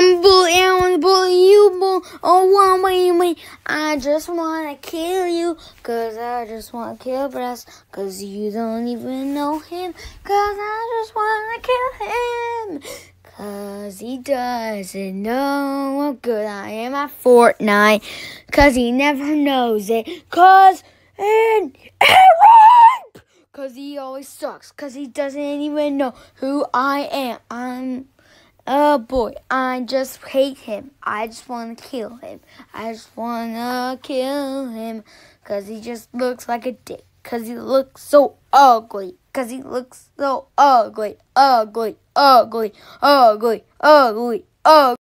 I'm bully, I wanna bully you, bull. Oh, one way, me. I just wanna kill you, cause I just wanna kill Brass, cause you don't even know him, cause I just wanna kill him. Cause he doesn't know what good I am at Fortnite, cause he never knows it, cause and, and Cause he always sucks, cause he doesn't even know who I am. I'm. Oh boy, I just hate him. I just want to kill him. I just want to kill him. Because he just looks like a dick. Because he looks so ugly. Because he looks so ugly. Ugly, ugly, ugly, ugly, ugly, ugly.